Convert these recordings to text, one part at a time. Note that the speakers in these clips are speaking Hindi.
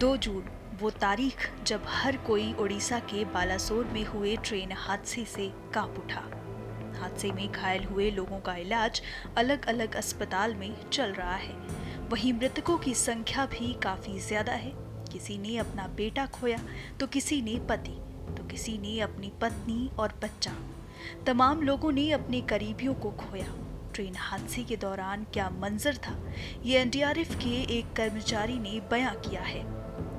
दो जून वो तारीख जब हर कोई उड़ीसा के बालासोर में हुए ट्रेन हादसे से कांप उठा हादसे में घायल हुए लोगों का इलाज अलग अलग अस्पताल में चल रहा है वहीं मृतकों की संख्या भी काफ़ी ज़्यादा है किसी ने अपना बेटा खोया तो किसी ने पति तो किसी ने अपनी पत्नी और बच्चा तमाम लोगों ने अपने करीबियों को खोया ट्रेन हादसे के दौरान क्या मंजर था ये एनडीआरएफ के एक कर्मचारी ने बयां किया है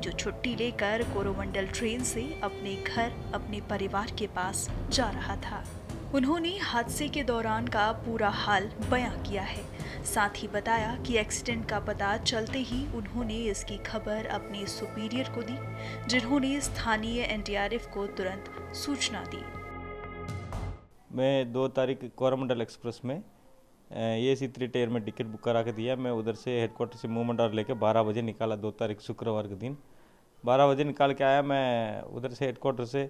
जो छुट्टी लेकर कोरोमंडल ट्रेन से अपने घर अपने परिवार के पास जा रहा था उन्होंने हादसे के दौरान का पूरा हाल बयां किया है साथ ही बताया कि एक्सीडेंट का पता चलते ही उन्होंने इसकी खबर अपने सुपीरियर को दी जिन्होंने स्थानीय एनडीआरएफ को तुरंत सूचना दी मैं दो तारीख कोरमंडल एक्सप्रेस में ए सी थ्री टेयर में टिकट बुक करा के दिया मैं उधर से हेडकोार्टर से मूवमेंट और लेके बारह बजे निकाला दो तारीख शुक्रवार के दिन बारह बजे निकाल के आया मैं उधर से हेडकोार्टर से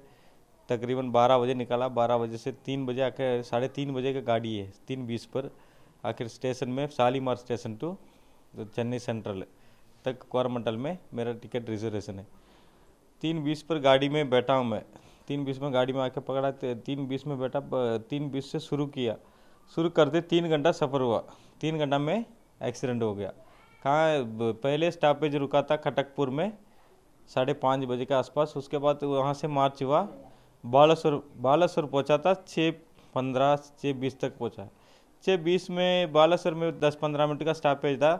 तकरीबन बारह बजे निकाला बारह बजे से तीन बजे आकर साढ़े तीन बजे का गाड़ी है तीन बीस पर आखिर स्टेशन में Shalimar station to Chennai central तक कोरमंडल में मेरा टिकट रिजर्वेशन है तीन बीस पर गाड़ी में बैठा हूँ मैं तीन बीस में गाड़ी में आके पकड़ा तीन बीस में बैठा तीन बीस से शुरू किया शुरू करते तीन घंटा सफ़र हुआ तीन घंटा में एक्सीडेंट हो गया कहाँ पहले स्टॉपेज रुका था खटकपुर में साढ़े पाँच बजे के आसपास उसके बाद वहाँ से मार्च हुआ बालासुर बालासुर पहुँचा था छः पंद्रह छः बीस तक पहुँचा छः बीस में बालासुर में दस पंद्रह मिनट का स्टॉपेज था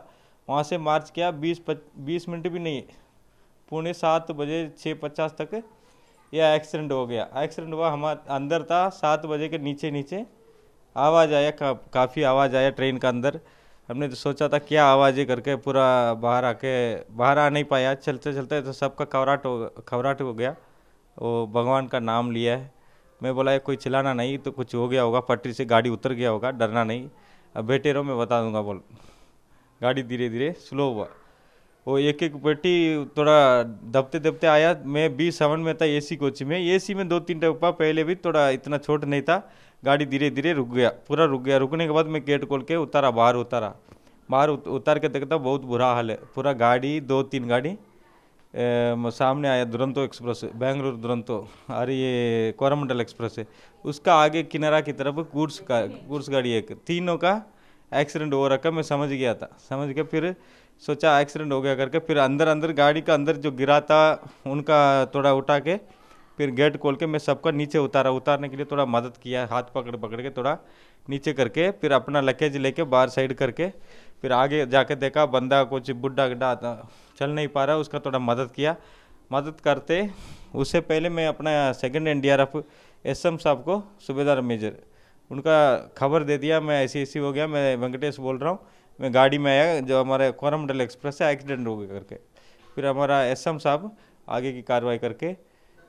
वहाँ से मार्च किया बीस पच बीस मिनट भी नहीं पौने सात बजे छः पचास तक यह एक्सीडेंट हो गया एक्सीडेंट हुआ हमारा अंदर था सात बजे के नीचे नीचे आवाज़ आया का, काफ़ी आवाज़ आया ट्रेन का अंदर हमने तो सोचा था क्या आवाज़ें करके पूरा बाहर आके बाहर आ नहीं पाया चलते चलते तो सबका खवराट हो खवराट हो गया वो भगवान का नाम लिया है मैं बोला ये कोई चिल्लाना नहीं तो कुछ हो गया होगा पटरी से गाड़ी उतर गया होगा डरना नहीं अब बेटे रहो मैं बता दूंगा बोल गाड़ी धीरे धीरे स्लो हुआ वो एक एक बेटी थोड़ा दबते दबते आया मैं बी सेवन में था एसी कोच में एसी में दो तीन टप्पा पहले भी थोड़ा इतना छोट नहीं था गाड़ी धीरे धीरे रुक गया पूरा रुक गया रुकने के बाद मैं गेट खोल के उतारा बाहर उतारा बाहर उतार के देखता बहुत बुरा हाल है पूरा गाड़ी दो तीन गाड़ी ए, सामने आया दुरंतो एक्सप्रेस बेंगलुरु दुरंतो अरे ये कोरमंडल एक्सप्रेस है उसका आगे किनारा की तरफ गुड्स का गुड्स गाड़ी एक तीनों का एक्सीडेंट हो रखा मैं समझ गया था समझ के फिर सोचा एक्सीडेंट हो गया करके फिर अंदर अंदर गाड़ी का अंदर जो गिरा था उनका थोड़ा उठा के फिर गेट खोल के मैं सबका नीचे उतारा उतारने के लिए थोड़ा मदद किया हाथ पकड़ पकड़ के थोड़ा नीचे करके फिर अपना लकेज लेके बाहर साइड करके फिर आगे जाके देखा बंदा कुछ बुढ़ा गड्ढा चल नहीं पा रहा उसका थोड़ा मदद किया मदद करते उससे पहले मैं अपना second N D R F S M साहब को सूबेदार मेजर उनका खबर दे दिया मैं ऐसी ऐसी हो गया मैं वेंकटेश बोल रहा हूँ मैं गाड़ी में आया जो हमारे कोरमंडल एक्सप्रेस है एक्सीडेंट हो गया करके फिर हमारा एस एम साहब आगे की कार्रवाई करके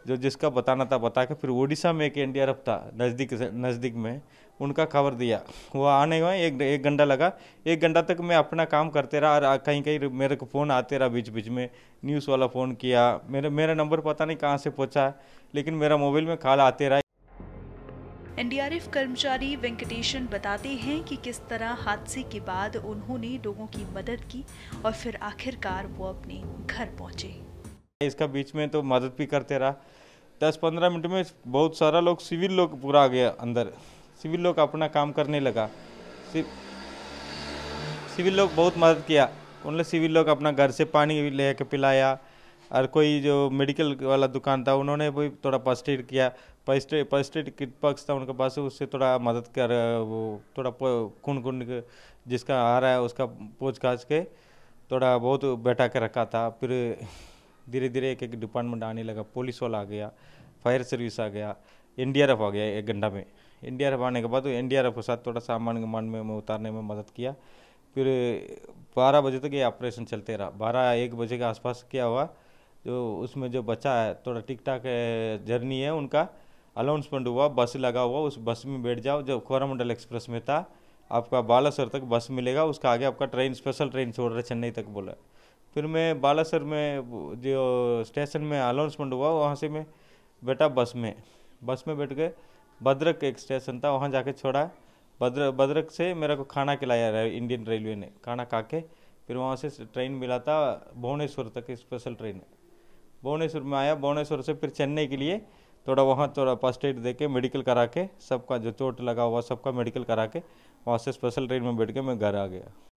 जो जिसका बताना था बता के फिर उड़ीसा में एक एन था नज़दीक नज़दीक में उनका खबर दिया वो आने में एक एक घंटा लगा एक घंटा तक मैं अपना काम करते रहा और कहीं कहीं मेरे को फ़ोन आते रहा बीच बीच में न्यूज़ वाला फ़ोन किया मेरे मेरा नंबर पता नहीं कहाँ से पहुँचा लेकिन मेरा मोबाइल में कॉल आते रहा एनडीआरएफ कर्मचारी वेंकटेशन बताते हैं कि किस तरह हादसे के बाद उन्होंने लोगों की मदद की और फिर आखिरकार वो अपने घर पहुंचे इसका बीच में तो मदद भी करते रहा दस पंद्रह मिनट में बहुत सारा लोग सिविल लोग पूरा आ गया अंदर सिविल लोग अपना काम करने लगा सिविल लोग बहुत मदद किया उन्होंने सिविल लोग अपना घर से पानी ले कर पिलाया और कोई जो मेडिकल वाला दुकान था उन्होंने भी थोड़ा फर्स्ट एड किया first aid first aid kit box था उनके पास उससे थोड़ा मदद कर वो थोड़ा खून कुंड जिसका आ रहा है उसका पूछ काछ के थोड़ा बहुत बैठा के रखा था फिर धीरे धीरे एक एक डिपार्टमेंट आने लगा पुलिस वाला आ गया फायर सर्विस आ गया एन आ गया एक घंटा में एन आने के बाद तो एन डी के साथ थोड़ा सामान मान में, उतारने में मदद किया फिर बारह बजे तक ये ऑपरेशन चलते रहा बारह एक बजे के आसपास क्या हुआ जो उसमें जो बच्चा है थोड़ा ठीक ठाक जर्नी है उनका अनाउंसमेंट हुआ बस लगा हुआ उस बस में बैठ जाओ जो कोरामंडल एक्सप्रेस में था आपका बालासर तक बस मिलेगा उसका आगे आपका ट्रेन स्पेशल ट्रेन छोड़ रहा चेन्नई तक बोला फिर मैं बालासर में जो स्टेशन में अनाउंसमेंट हुआ वहाँ से मैं बैठा बस में बस में बैठ गए भद्रक एक स्टेशन था वहाँ जाके छोड़ा भद्र भद्रक से मेरे को खाना खिलाया इंडियन रेलवे ने खाना खा के फिर वहाँ से ट्रेन मिला था भुवनेश्वर तक स्पेशल ट्रेन भुवनेश्वर में आया भुवनेश्वर से फिर चेन्नई के लिए थोड़ा वहाँ थोड़ा फर्स्ट एड दे के मेडिकल करा के सबका जो चोट लगा हुआ सबका मेडिकल करा के वहाँ से स्पेशल ट्रेन में बैठ के मैं घर आ गया